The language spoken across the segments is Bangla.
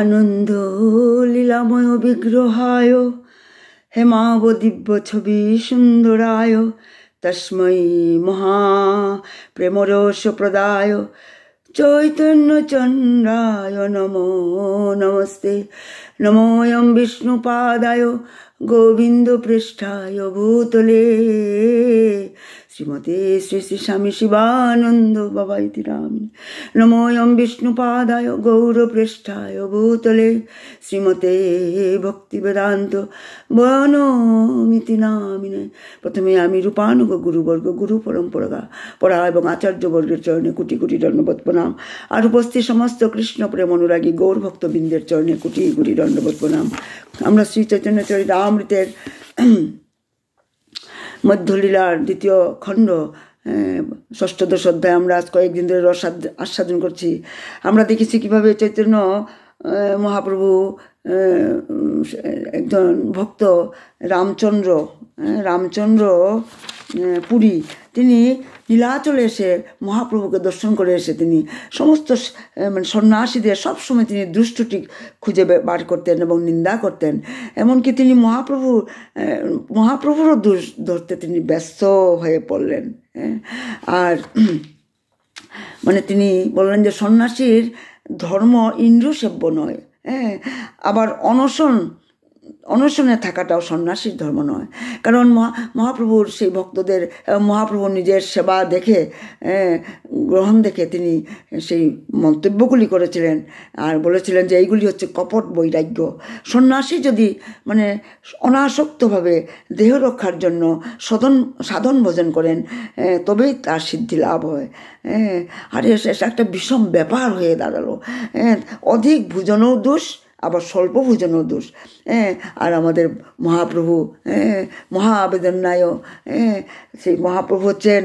আনন্দ লীলাময় বিগ্রহায় হেমাব দিব্য ছবি সুন্দরায় তস্মৈ মহা প্রেমরস প্রদায় চৈতন্য চন্দ্রায় নম নমস্তে বিষ্ণু পাদায় গোবিন্দ পৃষ্ঠায় ভূতলে শ্রীমতে শ্রী শ্রী স্বামী শিবানন্দ বাবাইতি রামিনী নমোয়ম বিষ্ণুপাদায় গৌরপৃষ্ঠায় ভূতলে শ্রীমতে ভক্তিবেদান্ত বনমিতি নামিনে প্রথমে আমি রূপানুগ গুরুবর্গ গুরু পরম্পরা পরা এবং আচার্যবর্গের চরণে কুটি কুটি দণ্ডবোধ প্রণাম আর উপস্থিত সমস্ত কৃষ্ণ প্রেম অনুরাগী গৌর ভক্তবৃন্দের চরণে কুটি কুটি দণ্ডবোধ প্রণাম আমরা শ্রী চৈতন্য চরিতামৃতের মধ্যলীলার দ্বিতীয় খণ্ড ষষ্ঠদশ অধ্যায় আমরা আজ কয়েকদিন ধরে রস আস্বাদন করছি আমরা দেখেছি কিভাবে চৈতন্য মহাপ্রভু একজন ভক্ত রামচন্দ্র রামচন্দ্র পুরী তিনি নীলাচলে এসে মহাপ্রভুকে দর্শন করে এসে তিনি সমস্ত মানে সন্ন্যাসীদের সবসময় তিনি দুষ্টটি খুঁজে বার করতেন এবং নিন্দা করতেন এমনকি তিনি মহাপ্রভু মহাপ্রভুরও দুষ ধরতে তিনি ব্যস্ত হয়ে পড়লেন আর মানে তিনি বললেন যে সন্ন্যাসীর ধর্ম ইন্দ্রসেব্য নয় হ্যাঁ আবার অনশন অনশনে থাকাটাও সন্ন্যাসীর ধর্ম নয় কারণ মহাপ্রভুর সেই ভক্তদের মহাপ্রভু নিজের সেবা দেখে গ্রহণ দেখে তিনি সেই মন্তব্যগুলি করেছিলেন আর বলেছিলেন যে এইগুলি হচ্ছে কপট বৈরাগ্য সন্ন্যাসী যদি মানে অনাসক্তভাবে দেহ রক্ষার জন্য সদন সাধন ভোজন করেন তবেই তার সিদ্ধি লাভ হয় আর এটা একটা বিষম ব্যাপার হয়ে দাঁড়ালো অধিক ভোজনও দোষ আবার স্বল্প ভোজনও দোষ হ্যাঁ আর আমাদের মহাপ্রভু হ্যাঁ মহা আবেদন নায়ক হ্যাঁ সেই মহাপ্রভু হচ্ছেন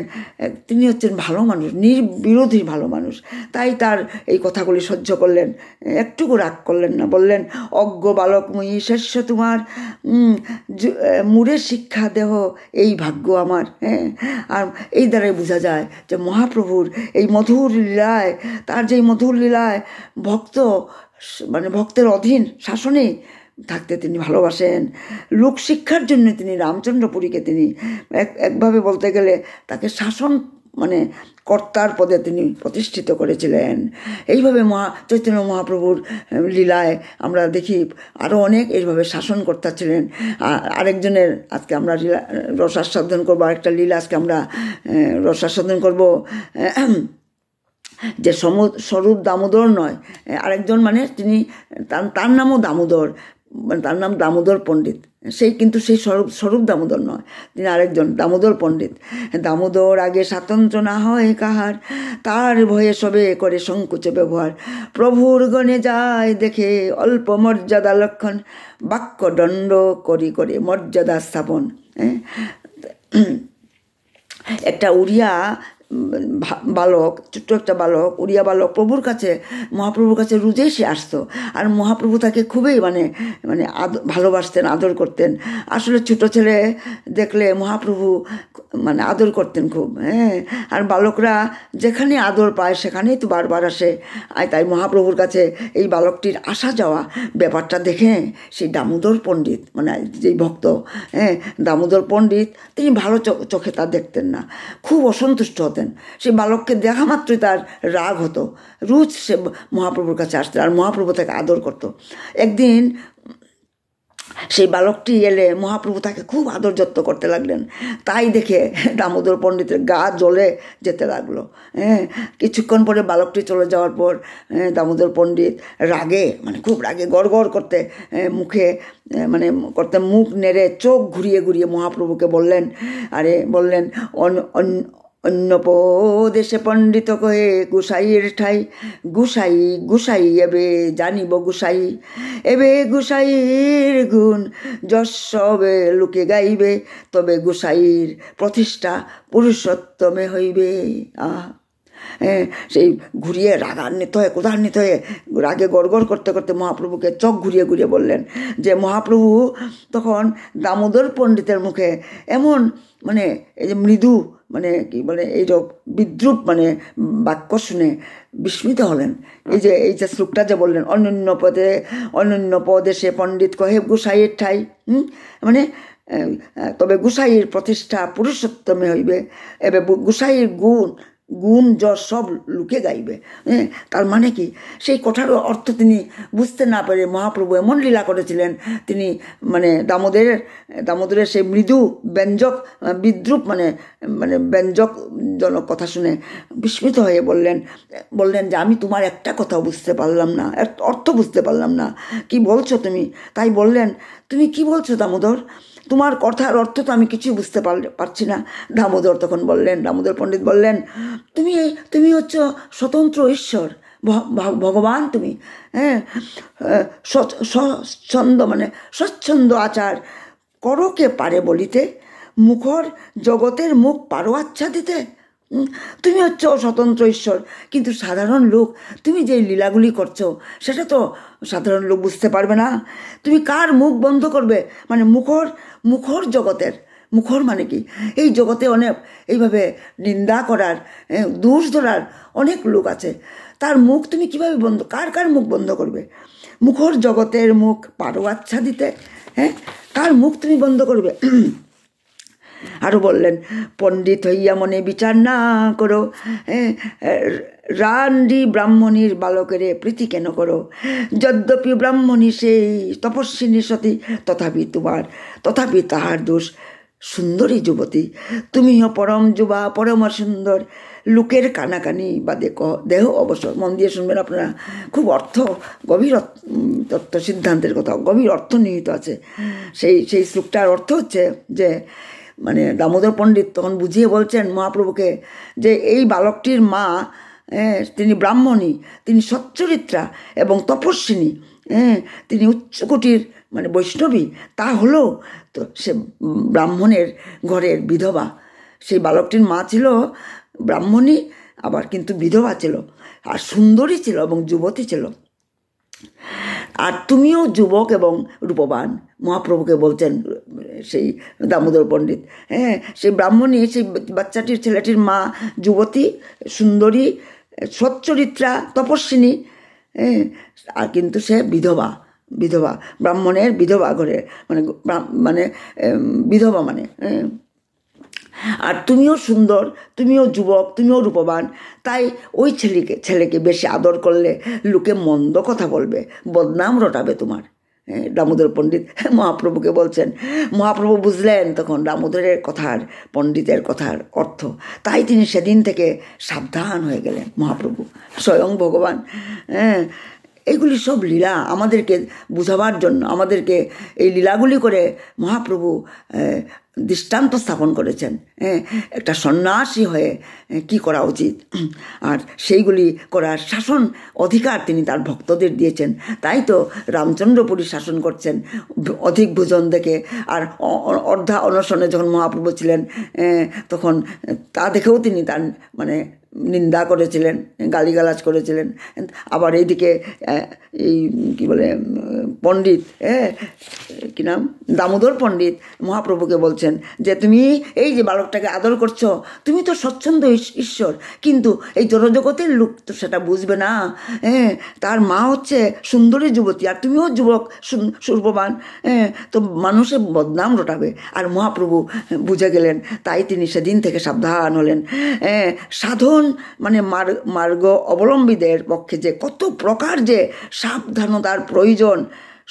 তিনি হচ্ছেন ভালো মানুষ নির্বিরোধী ভালো মানুষ তাই তার এই কথাগুলি সহ্য করলেন একটুকু রাগ করলেন না বললেন অজ্ঞ বালক মুই শেষ্য তোমার মুড়ে শিক্ষা দেহ এই ভাগ্য আমার হ্যাঁ আর এই দ্বারাই বোঝা যায় যে মহাপ্রভুর এই মধুর লীলায় তার যে মধুর লীলায় ভক্ত মানে ভক্তের অধীন শাসনে থাকতে তিনি ভালোবাসেন লোকশিক্ষার জন্য তিনি রামচন্দ্রপুরীকে তিনি এক একভাবে বলতে গেলে তাকে শাসন মানে কর্তার পদে তিনি প্রতিষ্ঠিত করেছিলেন এইভাবে মহা চৈতন্য মহাপ্রভুর লীলায় আমরা দেখি আরও অনেক এইভাবে শাসন কর্তা ছিলেন আরেকজনের আজকে আমরা লীলা রসাস্বাদন করবো আরেকটা লীলা আজকে আমরা রসাস্বাদন করবো যে সম স্বরূপ দামোদর নয় আরেকজন মানে তিনি তার নামও দামোদর মানে তার নাম দামোদর পণ্ডিত সেই কিন্তু সেই স্বরূপ স্বরূপ দামোদর নয় তিনি আরেকজন দামোদর পণ্ডিত দামোদর আগে স্বাতন্ত্র না হয় কাহার তার ভয়ে সবে করে সংকুচে ব্যবহার প্রভুর গণে যায় দেখে অল্প মর্যাদা লক্ষণ বাক্য দণ্ড করি করে মর্যাদা স্থাপন হ্যাঁ একটা উড়িয়া বালক ছোট্ট একটা বালক উড়িয়া বালক প্রভুর কাছে মহাপ্রভুর কাছে রুজেই সে আসতো আর মহাপ্রভু তাকে খুবই মানে মানে ভালোবাসতেন আদর করতেন আসলে ছোট ছেলে দেখলে মহাপ্রভু মানে আদর করতেন খুব হ্যাঁ আর বালকরা যেখানে আদর পায় সেখানেই তো বারবার আসে আর তাই মহাপ্রভুর কাছে এই বালকটির আসা যাওয়া ব্যাপারটা দেখে সেই দামোদর পণ্ডিত মানে যেই ভক্ত হ্যাঁ দামোদর পণ্ডিত তিনি ভালো চোখে তা দেখতেন না খুব অসন্তুষ্ট হতেন সেই বালককে দেখা মাত্রই তার রাগ হতো রুচ সে মহাপ্রভুর কাছে আসতেন আর মহাপ্রভু তাকে আদর করত একদিন সেই বালকটি এলে মহাপ্রভু তাকে খুব আদর যত্ন করতে লাগলেন তাই দেখে দামোদর পণ্ডিতের গা জ্বলে যেতে লাগলো হ্যাঁ কিছুক্ষণ পরে বালকটি চলে যাওয়ার পর হ্যাঁ, দামোদর পণ্ডিত রাগে মানে খুব রাগে গড়গড় করতে হ্যাঁ, মুখে হ্যাঁ, মানে করতে মুখ নেড়ে চোখ ঘুরিয়ে ঘুরিয়ে মহাপ্রভুকে বললেন আরে বললেন অন অন্য দেশে পণ্ডিত কহে গুসাইয়ের ঠাই গুসাই গুসাই এবে জানিব গুসাই এবে গুসাইর গুণ যশবে লোকে গাইবে তবে গুসাইর প্রতিষ্ঠা পুরুষোত্তমে হইবে আহ সেই ঘুরিয়ে রাগান্বিত হয়ে ক্রধান্বিত হয়ে রাগে গড়গড় করতে করতে মহাপ্রভুকে চোখ ঘুরিয়ে ঘুরিয়ে বললেন যে মহাপ্রভু তখন দামোদর পণ্ডিতের মুখে এমন মানে এই যে মৃদু মানে কি বলে এইরকম বিদ্রুপ মানে বাক্য শুনে বিস্মিত হলেন এই যে এই যে শ্লোকটা যে বললেন অনন্য পদে অনন্য সে পণ্ডিত কহে গোসাইয়ের ঠাই হুম মানে তবে গোসাইয়ের প্রতিষ্ঠা পুরুষোত্তমে হইবে এবার গোসাইয়ের গুণ গুণ জ্বর সব লুকে গাইবে হ্যাঁ? তার মানে কি সেই কথার অর্থ তিনি বুঝতে না পেরে মহাপ্রভু এমন লীলা করেছিলেন তিনি মানে দামোদরের দামোদরের সেই মৃদু ব্যঞ্জক বিদ্রুপ মানে মানে ব্যঞ্জক জনক কথা শুনে বিস্মিত হয়ে বললেন বললেন যে আমি তোমার একটা কথা বুঝতে পারলাম না অর্থ বুঝতে পারলাম না কি বলছো তুমি তাই বললেন তুমি কি বলছো দামোদর তোমার কথার অর্থ তো আমি কিছুই বুঝতে পারলে পারছি না দামোদর তখন বললেন দামোদর পণ্ডিত বললেন তুমি তুমি হচ্ছে স্বতন্ত্র ঈশ্বর ভগবান তুমি হ্যাঁ স্বচ্ছন্দ মানে স্বচ্ছন্দ আচার করকে পারে বলিতে মুখর জগতের মুখ পারো আচ্ছা দিতে তুমি হচ্ছ স্বতন্ত্র ঈশ্বর কিন্তু সাধারণ লোক তুমি যে লীলাগুলি করছো সেটা তো সাধারণ লোক বুঝতে পারবে না তুমি কার মুখ বন্ধ করবে মানে মুখর মুখর জগতের মুখর মানে কি এই জগতে অনেক এইভাবে নিন্দা করার দোষ ধরার অনেক লোক আছে তার মুখ তুমি কিভাবে বন্ধ কার কার মুখ বন্ধ করবে মুখর জগতের মুখ পারো আচ্ছা দিতে হ্যাঁ কার মুখ তুমি বন্ধ করবে আরও বললেন পণ্ডিত হইয়া মনে বিচার না করো রান্ডি ব্রাহ্মণীর বালকেরে প্রীতি কেন করো যদ্যপি ব্রাহ্মণী সেই তপস্বিনী সতী তথাপি তোমার তথাপি তাহার দোষ সুন্দরী যুবতী তুমিও পরম যুবা পরম সুন্দর লোকের কানাকানি বা দেহ দেহ অবসর মন দিয়ে শুনবেন আপনারা খুব অর্থ গভীর তত্ত্ব সিদ্ধান্তের কথা গভীর অর্থ নিহিত আছে সেই সেই শ্লোকটার অর্থ হচ্ছে যে মানে দামোদর পণ্ডিত তখন বুঝিয়ে বলছেন মহাপ্রভুকে যে এই বালকটির মা তিনি ব্রাহ্মণী তিনি সচ্চরিত্রা এবং তপস্বিনী হ্যাঁ তিনি উচ্চকুটির মানে বৈষ্ণবী তা হলো তো সে ব্রাহ্মণের ঘরের বিধবা সেই বালকটির মা ছিল ব্রাহ্মণী আবার কিন্তু বিধবা ছিল আর সুন্দরী ছিল এবং যুবতী ছিল আর তুমিও যুবক এবং রূপবান মহাপ্রভুকে বলছেন সেই দামোদর পণ্ডিত হ্যাঁ সেই ব্রাহ্মণী সেই বাচ্চাটির ছেলেটির মা যুবতী সুন্দরী সচ্চরিত্রা তপস্বিনী হ্যাঁ আর কিন্তু সে বিধবা বিধবা ব্রাহ্মণের বিধবা ঘরে মানে মানে বিধবা মানে হ্যাঁ। আর তুমিও সুন্দর তুমিও যুবক তুমিও রূপবান তাই ওই ছেলেকে ছেলেকে বেশি আদর করলে লোকে মন্দ কথা বলবে বদনাম রটাবে তোমার দামোদর পণ্ডিত মহাপ্রভুকে বলছেন মহাপ্রভু বুঝলেন তখন দামোদরের কথার পণ্ডিতের কথার অর্থ তাই তিনি সেদিন থেকে সাবধান হয়ে গেলেন মহাপ্রভু স্বয়ং ভগবান হ্যাঁ এগুলি সব লীলা আমাদেরকে বুঝাবার জন্য আমাদেরকে এই লীলাগুলি করে মহাপ্রভু দৃষ্টান্ত স্থাপন করেছেন হ্যাঁ একটা সন্ন্যাসী হয়ে কি করা উচিত আর সেইগুলি করার শাসন অধিকার তিনি তার ভক্তদের দিয়েছেন তাই তো রামচন্দ্রপুরী শাসন করছেন অধিক ভোজন দেখে আর অর্ধা অনশনে যখন মহাপ্রভু ছিলেন তখন তা দেখেও তিনি তার মানে নিন্দা করেছিলেন গালিগালাজ করেছিলেন আবার এইদিকে এই কী বলে পণ্ডিত হ্যাঁ কী নাম দামোদর পণ্ডিত মহাপ্রভুকে বলছেন যে তুমি এই যে বালকটাকে আদর করছো তুমি তো স্বচ্ছন্দ ঈশ্বর কিন্তু এই জনজগতের লোক তো সেটা বুঝবে না হ্যাঁ তার মা হচ্ছে সুন্দরী যুবতী আর তুমিও যুবক সুরভবান হ্যাঁ তো মানুষের বদনাম রটাবে আর মহাপ্রভু বুঝে গেলেন তাই তিনি সেদিন থেকে সাবধান হলেন হ্যাঁ সাধন মানে মার্গ অবলম্বীদের পক্ষে যে কত প্রকার যে সাবধানতার প্রয়োজন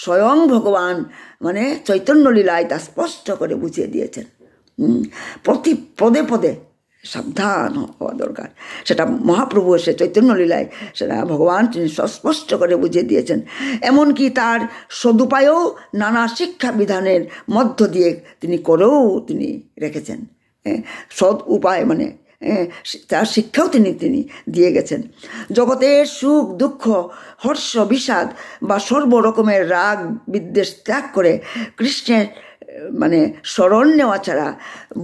স্বয়ং ভগবান মানে চৈতন্যলীলায় তা স্পষ্ট করে বুঝিয়ে দিয়েছেন প্রতি পদে পদে সাবধান হওয়া দরকার সেটা মহাপ্রভু এসে চৈতন্যলীলায় সেটা ভগবান তিনি সস্পষ্ট করে বুঝিয়ে দিয়েছেন এমনকি তার সদুপায়ও নানা শিক্ষা বিধানের মধ্য দিয়ে তিনি করেও তিনি রেখেছেন সৎ উপায় মানে তার শিক্ষাও তিনি তিনি দিয়ে গেছেন জগতের সুখ দুঃখ হর্ষ বিষাদ বা সর্বরকমের রাগ বিদ্বেষ ত্যাগ করে কৃষ্ণের মানে স্মরণ নেওয়া ছাড়া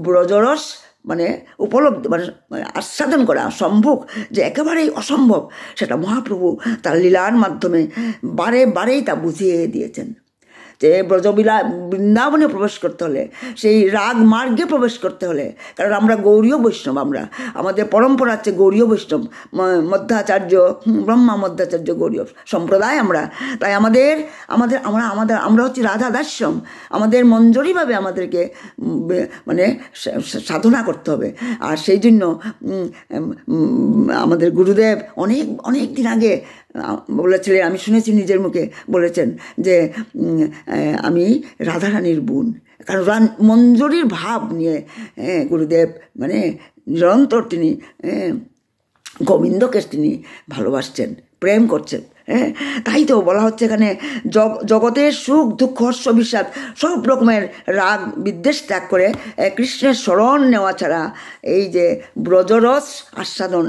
ব্রজরস মানে উপলব্ধ মানে, মানে আস্বাদন করা সম্ভব যে একেবারেই অসম্ভব সেটা মহাপ্রভু তার লীলার মাধ্যমে বারে বারেই তা বুঝিয়ে দিয়েছেন যে ব্রজবিলা বৃন্দাবনে প্রবেশ করতে হলে সেই রাগ মার্গে প্রবেশ করতে হলে কারণ আমরা গৌরীয় বৈষ্ণব আমরা আমাদের পরম্পরা হচ্ছে গৌরীয় বৈষ্ণব মধ্যাচার্য ব্রহ্মা মধ্যাচার্য গৌরীয় সম্প্রদায় আমরা তাই আমাদের আমাদের আমরা আমাদের আমরা হচ্ছে রাধা দাস্যম আমাদের মঞ্জুরিভাবে আমাদেরকে মানে সাধনা করতে হবে আর সেই জন্য আমাদের গুরুদেব অনেক অনেক দিন আগে বলেছিলেন আমি শুনেছি নিজের মুখে বলেছেন যে আমি রাধারানীর বোন কারণ রান মঞ্জুরির ভাব নিয়ে গুরুদেব মানে নিরন্তর তিনি গোবিন্দকে তিনি ভালোবাসছেন প্রেম করছেন হ্যাঁ তাই তো বলা হচ্ছে এখানে জগতের সুখ দুঃখ হর্ষ বিশ্বাস সব রকমের রাগ বিদ্বেষ ত্যাগ করে কৃষ্ণের স্মরণ নেওয়া ছাড়া এই যে ব্রজরস আস্বাদন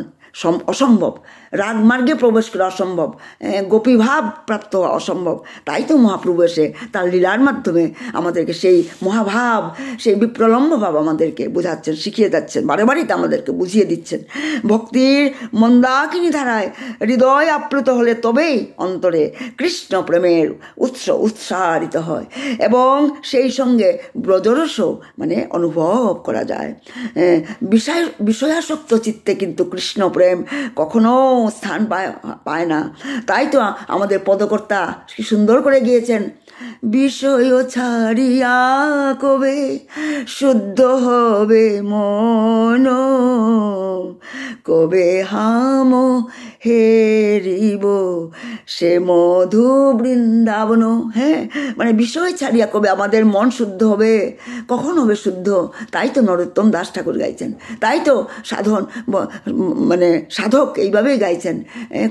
অসম্ভব রাগমার্গে প্রবেশ করা অসম্ভব গোপীভাব প্রাপ্ত হওয়া অসম্ভব তাই তো মহাপ্রভু এসে তার লীলার মাধ্যমে আমাদেরকে সেই মহাভাব সেই বিপ্রলম্ব ভাব আমাদেরকে বোঝাচ্ছেন শিখিয়ে যাচ্ছেন বারে বারেই তা আমাদেরকে বুঝিয়ে দিচ্ছেন ভক্তির মন্দাকিনী ধারায় হৃদয় আপ্লুত হলে তবেই অন্তরে কৃষ্ণ প্রেমের উৎস উৎসাহিত হয় এবং সেই সঙ্গে ব্রজরসও মানে অনুভব করা যায় বিষয় বিষয়াসক্ত চিত্তে কিন্তু কৃষ্ণ প্রেম কখনো স্থান পায় পায় না তাই তো আমাদের পদকর্তা কি সুন্দর করে গিয়েছেন বিষয় ছাড়িয়া কবে শুদ্ধ হবে মন কবে হামো হে রিব সে মধু বৃন্দাবন হ্যাঁ মানে বিষয় ছাড়িয়া কবে আমাদের মন শুদ্ধ হবে কখন হবে শুদ্ধ তাই তো নরোত্তম দাস ঠাকুর গাইছেন তাই তো সাধন মানে সাধক এইভাবেই গাইছেন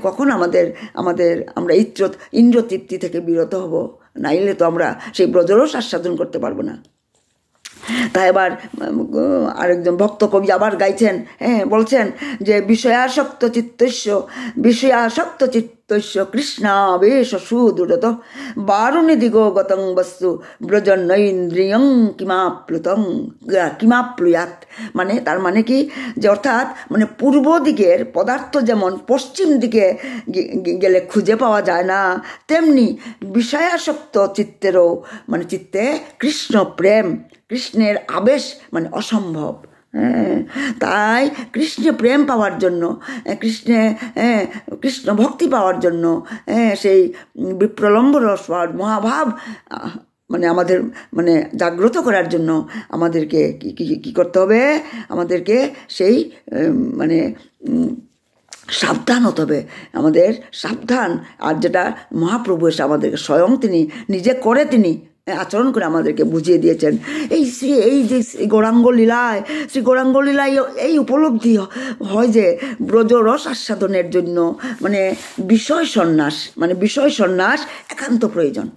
কখন আমাদের আমাদের আমরা ইন্দ্র ইন্দ্রতৃপ্তি থেকে বিরত হব নাইলে তো আমরা সেই ব্রজরস আস্বাদন করতে পারবো না তাই এবার আরেকজন ভক্ত কবি আবার গাইছেন হ্যাঁ বলছেন যে বিষয়াসক্ত চিত্তস্য বিষয়াসক্ত চিত্ত তস্য কৃষ্ণাবেশ সুদূরত বারুণী দিগো গতং বস্তু নৈন্দ্রিয়ং কিমাপ্লুতং কিমাপ্লুয়াত মানে তার মানে কি যে অর্থাৎ মানে পূর্ব দিকের পদার্থ যেমন পশ্চিম দিকে গেলে খুঁজে পাওয়া যায় না তেমনি বিষয়াসক্ত চিত্তেরও মানে চিত্তে কৃষ্ণ প্রেম কৃষ্ণের আবেশ মানে অসম্ভব হ্যাঁ, তাই কৃষ্ণে প্রেম পাওয়ার জন্য হ্যাঁ, কৃষ্ণে হ্যাঁ, কৃষ্ণ ভক্তি পাওয়ার জন্য সেই বিপ্রলম্ব রস মহাভাব মানে আমাদের মানে জাগ্রত করার জন্য আমাদেরকে কি করতে হবে আমাদেরকে সেই মানে সাবধান হতে হবে আমাদের সাবধান আর যেটা মহাপ্রভু এসে আমাদেরকে স্বয়ং তিনি নিজে করে তিনি আচরণ করে আমাদেরকে বুঝিয়ে দিয়েছেন এই শ্রী এই যে গৌরাঙ্গ লীলায় শ্রী গৌরাঙ্গ লীলায় এই উপলব্ধি হয় যে ব্রজরস আস্বাদনের জন্য মানে বিষয় সন্ন্যাস মানে বিষয় সন্ন্যাস একান্ত প্রয়োজন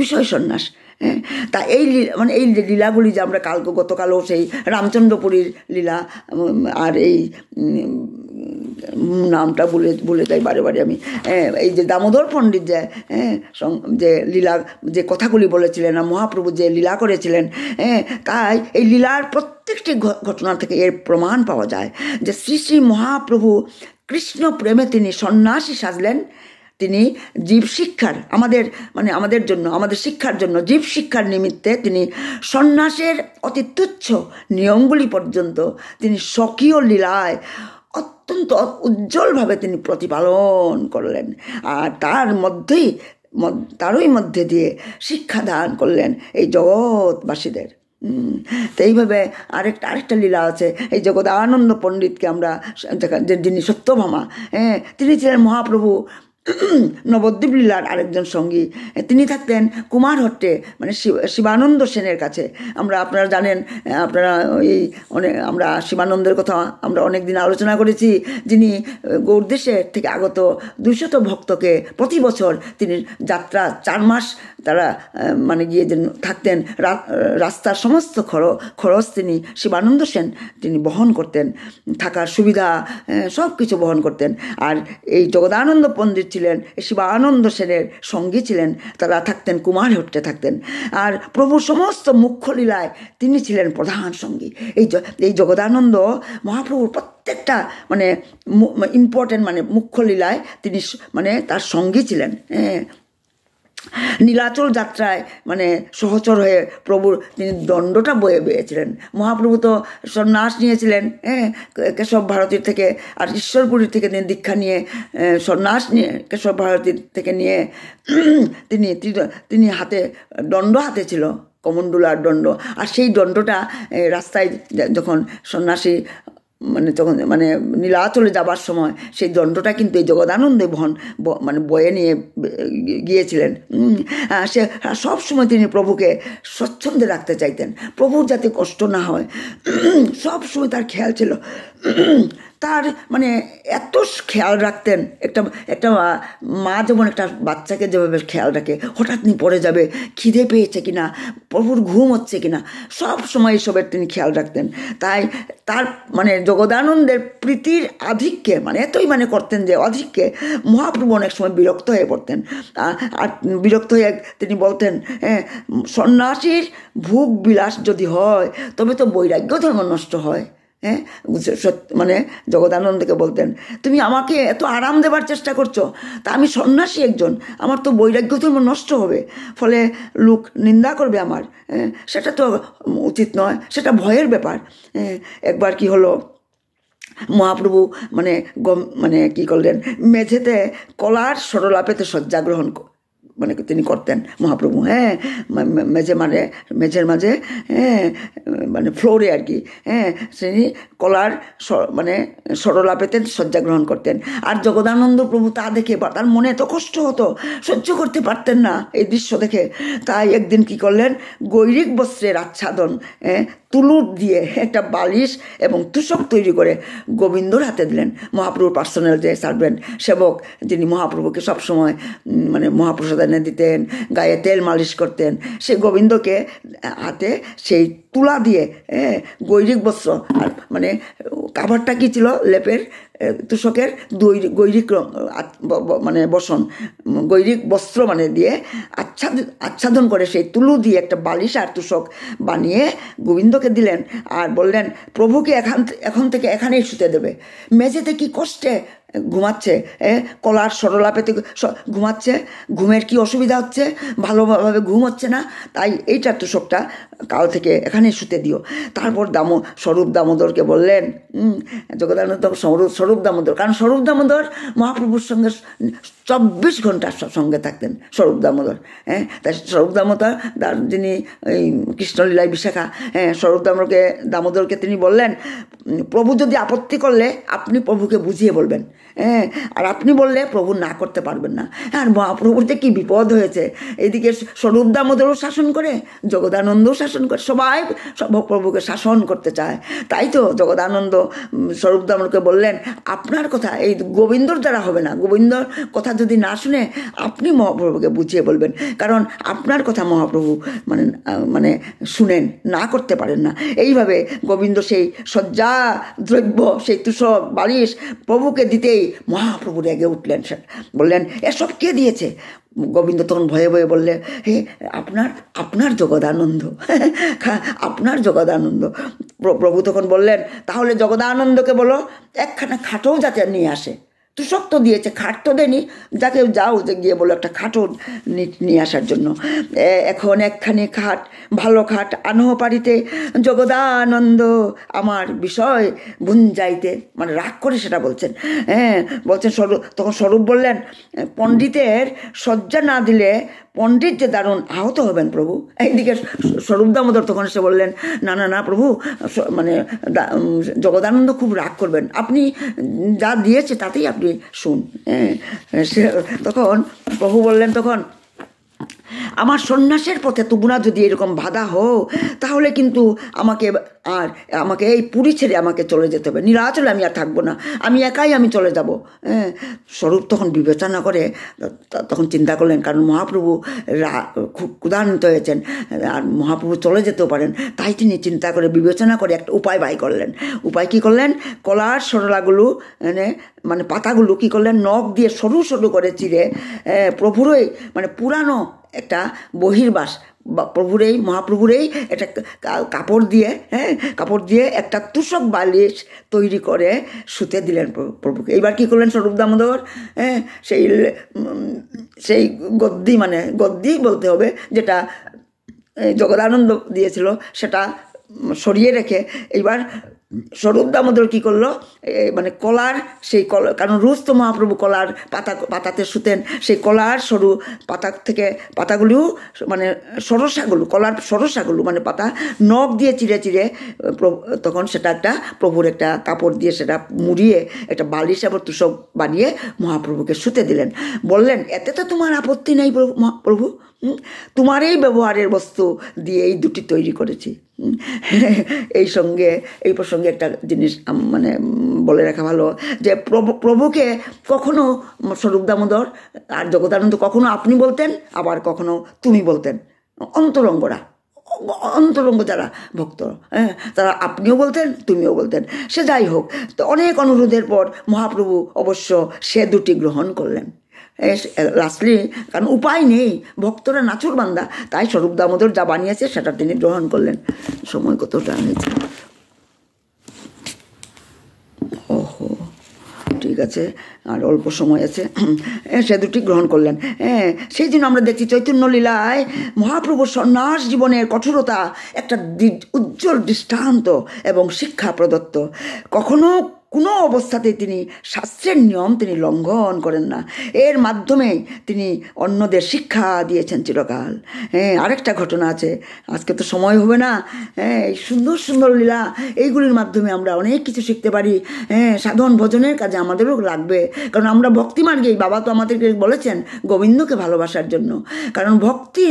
বিষয় সন্ন্যাস তা এই মানে এই লীলাগুলি যে আমরা কালকে গতকালও সেই রামচন্দ্রপুরীর লীলা আর এই নামটা বলে বলে যাই বারে বারে আমি এই যে দামোদর পণ্ডিত যে হ্যাঁ যে লীলা যে কথাগুলি বলেছিলেন আর মহাপ্রভু যে লীলা করেছিলেন হ্যাঁ তাই এই লীলার প্রত্যেকটি ঘটনা থেকে এর প্রমাণ পাওয়া যায় যে শ্রী শ্রী মহাপ্রভু কৃষ্ণ প্রেমে তিনি সন্ন্যাসী সাজলেন তিনি জীব শিক্ষার আমাদের মানে আমাদের জন্য আমাদের শিক্ষার জন্য জীব শিক্ষার নিমিত্তে তিনি সন্ন্যাসের অতি তুচ্ছ নিয়মগুলি পর্যন্ত তিনি স্বকীয় লীলায় অত্যন্ত উজ্জ্বলভাবে তিনি প্রতিপালন করলেন আর তার মধ্যেই তারই মধ্যে দিয়ে শিক্ষা দান করলেন এই জগৎবাসীদের তো এইভাবে আরেকটা আরেকটা লীলা আছে এই জগৎ আনন্দ পণ্ডিতকে আমরা যিনি সত্যভামা হ্যাঁ তিনি ছিলেন মহাপ্রভু নবদ্বীপ লীলার আরেকজন সঙ্গী তিনি থাকতেন কুমার হট্টে মানে শিবানন্দ সেনের কাছে আমরা আপনারা জানেন আপনারা এই অনেক আমরা শিবানন্দের কথা আমরা অনেক দিন আলোচনা করেছি যিনি গৌরদেশের থেকে আগত দুশত ভক্তকে প্রতি বছর তিনি যাত্রা চার মাস তারা মানে গিয়ে যে থাকতেন রাস্তার সমস্ত খর খরচ তিনি শিবানন্দ সেন তিনি বহন করতেন থাকার সুবিধা সব কিছু বহন করতেন আর এই জগদানন্দ পণ্ডিত ছিলেন শিবানন্দ সেনের সঙ্গী ছিলেন তারা থাকতেন কুমার হট্টে থাকতেন আর প্রভু সমস্ত মুখ্য লীলায় তিনি ছিলেন প্রধান সঙ্গী এই এই জগদানন্দ মহাপ্রভুর প্রত্যেকটা মানে ইম্পর্টেন্ট মানে মুখ্য লীলায় তিনি মানে তার সঙ্গী ছিলেন হ্যাঁ নীলাচল যাত্রায় মানে সহচর হয়ে প্রভুর তিনি দণ্ডটা বয়ে বেয়েছিলেন মহাপ্রভু তো সন্ন্যাস নিয়েছিলেন হ্যাঁ কেশব ভারতীর থেকে আর ঈশ্বরপুরীর থেকে তিনি দীক্ষা নিয়ে সন্ন্যাস নিয়ে কেশব ভারতীর থেকে নিয়ে তিনি তিনি হাতে দণ্ড হাতে ছিল কমণ্ডুলার দণ্ড আর সেই দণ্ডটা রাস্তায় যখন সন্ন্যাসী মানে তখন মানে নীলাচলে যাবার সময় সেই দণ্ডটা কিন্তু এই জগদানন্দে বহন মানে বয়ে নিয়ে গিয়েছিলেন সে সব সময় তিনি প্রভুকে স্বচ্ছন্দে রাখতে চাইতেন প্রভুর যাতে কষ্ট না হয় সব সময় তার খেয়াল ছিল তার মানে এত খেয়াল রাখতেন একটা একটা মা যেমন একটা বাচ্চাকে যেভাবে খেয়াল রাখে হঠাৎ নি পড়ে যাবে খিদে পেয়েছে কি না প্রভুর ঘুম হচ্ছে কি না সব সময় এসবের তিনি খেয়াল রাখতেন তাই তার মানে জগদানন্দের প্রীতির আধিক্যে মানে এতই মানে করতেন যে অধিককে মহাপ্রভু অনেক সময় বিরক্ত হয়ে পড়তেন আর বিরক্ত হয়ে তিনি বলতেন হ্যাঁ সন্ন্যাসীর ভোগ বিলাস যদি হয় তবে তো বৈরাগ্য ধর্ম নষ্ট হয় হ্যাঁ মানে জগদানন্দকে বলতেন তুমি আমাকে এত আরাম দেবার চেষ্টা করছো তা আমি সন্ন্যাসী একজন আমার তো বৈরাগ্য তো নষ্ট হবে ফলে লোক নিন্দা করবে আমার সেটা তো উচিত নয় সেটা ভয়ের ব্যাপার একবার কি হলো মহাপ্রভু মানে গম মানে কি করলেন মেঝেতে কলার সরলাপেতে শয্যা গ্রহণ মানে তিনি করতেন মহাপ্রভু হ্যাঁ মেঝে মানে মেঝের মাঝে হ্যাঁ মানে ফ্লোরে আর কি হ্যাঁ তিনি কলার মানে সরলা পেতেন শয্যা গ্রহণ করতেন আর জগদানন্দ প্রভু তা দেখে তার মনে এত কষ্ট হতো সহ্য করতে পারতেন না এই দৃশ্য দেখে তাই একদিন কি করলেন গৈরিক বস্ত্রের আচ্ছাদন হ্যাঁ, তুলুর দিয়ে একটা বালিশ এবং তুষক তৈরি করে গোবিন্দর হাতে দিলেন মহাপ্রভুর পার্সোনাল যে সার্ভেন্ট সেবক যিনি মহাপ্রভুকে সবসময় মানে মহাপ্রসাদ এনে দিতেন গায়ে তেল মালিশ করতেন সেই গোবিন্দকে হাতে সেই তুলা দিয়ে হ্যাঁ, গৈরিক বস্ত্র আর মানে কাভারটা কী ছিল লেপের তুষকের গৈরিক মানে বসন গৈরিক বস্ত্র মানে দিয়ে আচ্ছাদ আচ্ছাদন করে সেই তুলু দিয়ে একটা বালিশ আর তুষক বানিয়ে গোবিন্দকে দিলেন আর বললেন প্রভুকে এখান এখন থেকে এখানেই শুতে দেবে মেঝেতে কি কষ্টে ঘুমাচ্ছে কলার সরলা পেতে ঘুমাচ্ছে ঘুমের কি অসুবিধা হচ্ছে ভালোভাবে ঘুম হচ্ছে না তাই এইটা তুষকটা কাল থেকে এখানে শুতে দিও তারপর দামো স্বরূপ দামোদরকে বললেন জগদানন্দ স্বরূপ স্বরূপ দামোদর কারণ স্বরূপ দামোদর মহাপ্রভুর সঙ্গে চব্বিশ ঘন্টা সঙ্গে থাকতেন স্বরূপ দামোদর হ্যাঁ তাই স্বরূপ দামোদর যিনি এই কৃষ্ণলীলায় বিশাখা হ্যাঁ স্বরূপ দামোদরকে দামোদরকে তিনি বললেন প্রভু যদি আপত্তি করলে আপনি প্রভুকে বুঝিয়ে বলবেন হ্যাঁ আর আপনি বললে প্রভু না করতে পারবেন না আর মহাপ্রভুর যে কী বিপদ হয়েছে এদিকে স্বরূপ দামোদরও শাসন করে জগদানন্দও শাসন করে সবাই প্রভুকে শাসন করতে চায় তাই তো জগদানন্দ স্বরূপ দামোদরকে বললেন আপনার কথা এই গোবিন্দর দ্বারা হবে না গোবিন্দর কথা যদি না শুনে আপনি মহাপ্রভুকে বুঝিয়ে বলবেন কারণ আপনার কথা মহাপ্রভু মানে মানে শুনেন না করতে পারেন না এইভাবে গোবিন্দ সেই শয্যা দ্রব্য সেই তুষক বালিশ প্রভুকে দিতেই মহাপ্রভু রেগে উঠলেন বললেন এসব কে দিয়েছে গোবিন্দ তখন ভয়ে ভয়ে বললে হে আপনার আপনার জগদানন্দ আপনার জগদানন্দ প্রভু তখন বললেন তাহলে জগদানন্দকে বলো একখানা খাটও যাতে নিয়ে আসে তুষক তো দিয়েছে খাট তো দেনি যাকে যাও যে গিয়ে বলো একটা খাটও নিয়ে আসার জন্য এখন একখানি খাট ভালো খাট আনহ পারিতে জগদানন্দ আমার বিষয় বুঞ্জাইতে মানে রাগ করে সেটা বলছেন হ্যাঁ বলছেন স্বরূপ তখন স্বরূপ বললেন পণ্ডিতের শয্যা না দিলে পণ্ডিত যে দারুণ আহত হবেন প্রভু এইদিকে স্বরূপ দামোদর তখন এসে বললেন না না না প্রভু মানে জগদানন্দ খুব রাগ করবেন আপনি যা দিয়েছে তাতেই আপনি আপনি শুন হ্যাঁ সে তখন প্রভু বললেন তখন আমার সন্ন্যাসের পথে তোমরা যদি এরকম বাধা হও তাহলে কিন্তু আমাকে আর আমাকে এই পুরী ছেড়ে আমাকে চলে যেতে হবে নিরাচলে আমি আর থাকবো না আমি একাই আমি চলে যাব হ্যাঁ স্বরূপ তখন বিবেচনা করে তখন চিন্তা করলেন কারণ মহাপ্রভু খুব ক্ষুধান্বিত হয়েছেন আর মহাপ্রভু চলে যেতেও পারেন তাই তিনি চিন্তা করে বিবেচনা করে একটা উপায় বাই করলেন উপায় কি করলেন কলার সরলাগুলো মানে মানে পাতাগুলো কী করলেন নখ দিয়ে সরু সরু করে চিরে প্রভুরই মানে পুরানো একটা বহির্বাস প্রভুরেই মহাপ্রভুরেই একটা কাপড় দিয়ে হ্যাঁ কাপড় দিয়ে একটা তুষক বালিশ তৈরি করে শুতে দিলেন প্রভুকে এইবার কী করলেন স্বরূপ দামোদর হ্যাঁ সেই সেই গদ্যি মানে গদ্যি বলতে হবে যেটা জগদানন্দ দিয়েছিল সেটা সরিয়ে রেখে এইবার স্বরূপদা দামোদর কী করলো মানে কলার সেই কল কারণ রোজ তো মহাপ্রভু কলার পাতা পাতাতে শুতেন সেই কলার সরু পাতা থেকে পাতাগুলিও মানে সরসাগুলো কলার সরসাগুলো মানে পাতা নখ দিয়ে চিড়ে চিড়ে তখন সেটা একটা প্রভুর একটা কাপড় দিয়ে সেটা মুড়িয়ে একটা বালিশ আবার তুষক বানিয়ে মহাপ্রভুকে শুতে দিলেন বললেন এতে তো তোমার আপত্তি নাই প্রভু তোমার এই ব্যবহারের বস্তু দিয়ে এই দুটি তৈরি করেছি এই সঙ্গে এই প্রসঙ্গে একটা জিনিস মানে বলে রাখা ভালো যে প্রভু প্রভুকে কখনো স্বরূপ দামোদর আর জগদানন্দ কখনো আপনি বলতেন আবার কখনো তুমি বলতেন অন্তরঙ্গরা অন্তরঙ্গ যারা ভক্ত হ্যাঁ তারা আপনিও বলতেন তুমিও বলতেন সে যাই হোক তো অনেক অনুরোধের পর মহাপ্রভু অবশ্য সে দুটি গ্রহণ করলেন লাস্টলি কারণ উপায় নেই ভক্তরা নাচুর বান্দা তাই স্বরূপ দামোদর যা বানিয়েছে সেটা তিনি গ্রহণ করলেন সময় কতটা হয়েছে ওহো ঠিক আছে আর অল্প সময় আছে সে দুটি গ্রহণ করলেন হ্যাঁ সেই জন্য আমরা দেখছি চৈতন্য লীলায় মহাপ্রভুর সন্ন্যাস জীবনের কঠোরতা একটা উজ্জ্বল দৃষ্টান্ত এবং শিক্ষা প্রদত্ত কখনো কোনো অবস্থাতেই তিনি শাস্ত্রের নিয়ম তিনি লঙ্ঘন করেন না এর মাধ্যমে তিনি অন্যদের শিক্ষা দিয়েছেন চিরকাল হ্যাঁ আরেকটা ঘটনা আছে আজকে তো সময় হবে না হ্যাঁ এই সুন্দর সুন্দর লীলা এইগুলির মাধ্যমে আমরা অনেক কিছু শিখতে পারি হ্যাঁ সাধন ভোজনের কাজে আমাদেরও লাগবে কারণ আমরা ভক্তি মার্গেই বাবা তো আমাদেরকে বলেছেন গোবিন্দকে ভালোবাসার জন্য কারণ ভক্তি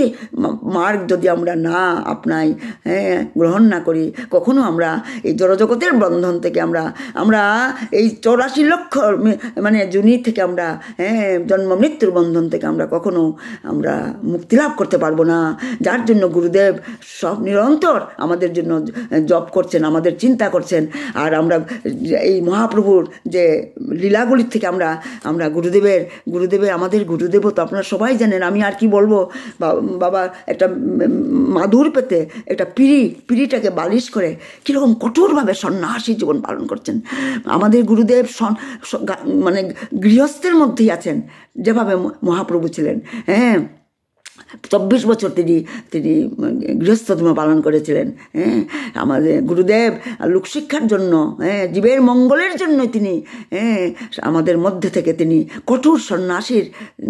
মার্গ যদি আমরা না আপনাই হ্যাঁ গ্রহণ না করি কখনো আমরা এই জড়জগতের বন্ধন থেকে আমরা আমরা এই চৌরাশি লক্ষ মানে জুনি থেকে আমরা হ্যাঁ জন্ম মৃত্যুর বন্ধন থেকে আমরা কখনো আমরা মুক্তি লাভ করতে পারবো না যার জন্য গুরুদেব সব নিরন্তর আমাদের জন্য জপ করছেন আমাদের চিন্তা করছেন আর আমরা এই মহাপ্রভুর যে লীলাগুলির থেকে আমরা আমরা গুরুদেবের গুরুদেবে আমাদের গুরুদেবও তো আপনারা সবাই জানেন আমি আর কি বলবো বাবা একটা মাদুর পেতে একটা পিড়ি পিড়িটাকে বালিশ করে কীরকম কঠোরভাবে সন্ন্যাসী জীবন পালন করছেন আমাদের গুরুদেব মানে গৃহস্থের মধ্যেই আছেন যেভাবে মহাপ্রভু ছিলেন হ্যাঁ চব্বিশ বছর তিনি তিনি গৃহস্থ ধর্ম পালন করেছিলেন হ্যাঁ আমাদের গুরুদেব লোকশিক্ষার জন্য হ্যাঁ জীবের মঙ্গলের জন্য তিনি হ্যাঁ আমাদের মধ্যে থেকে তিনি কঠোর সন্ন্যাসীর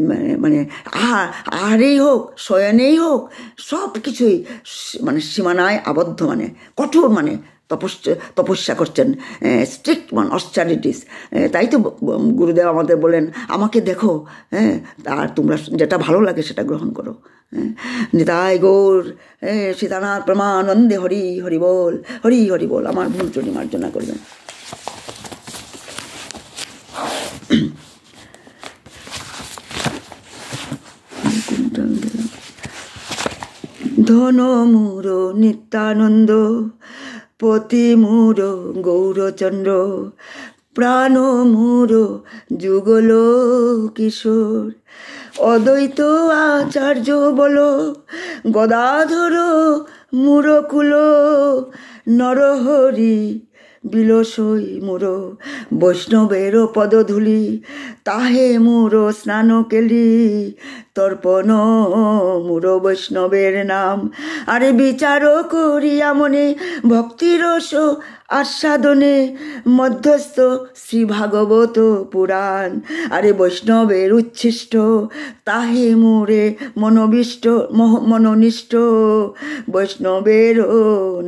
মানে, মানে আহার আহারেই হোক শয়নেই হোক সব কিছুই মানে সীমানায় আবদ্ধ মানে কঠোর মানে তপস্যা করছেন স্ট্রিক্ট মান অস্টারিটিস তাই তো গুরুদেব আমাদের বলেন আমাকে দেখো হ্যাঁ আর তোমরা যেটা ভালো লাগে সেটা গ্রহণ করো নিতাই গৌর সীতানাথ প্রমাণ হরি হরি বল হরি হরি বল আমার ভুল চুরি মার্জনা করবেন ধন মুর নিত্যানন্দ পতি মূর গৌরচন্দ্র প্রাণ মূর যুগল কিশোর অদ্বৈত আচার্য বল গদাধর মুরকুল নরহরি বিলসই মূর বৈষ্ণবের পদধূলি তাহে মুর স্নান কেলি তর্পণ মুর বৈষ্ণবের নাম আরে বিচার করিয়া মনে ভক্তিরস আস্বাদনে মধ্যস্থ শ্রী ভাগবত পুরাণ আরে বৈষ্ণবের উচ্ছিষ্ট তাহে মোরে মনোবিষ্ট মনোনিষ্ট বৈষ্ণবের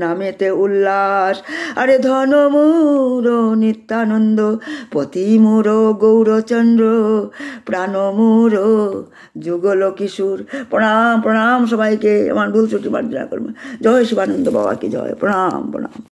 নামেতে উল্লাস আরে ধন মোর নিত্যানন্দ পতি মোর গৌরচন্দ্র চন্দ্র মোর যুগল কিশোর প্রণাম প্রণাম সবাইকে আমার ভুল ছুটি মার্জনা করবেন জয় শিবানন্দ বাবাকে জয় প্রণাম প্রণাম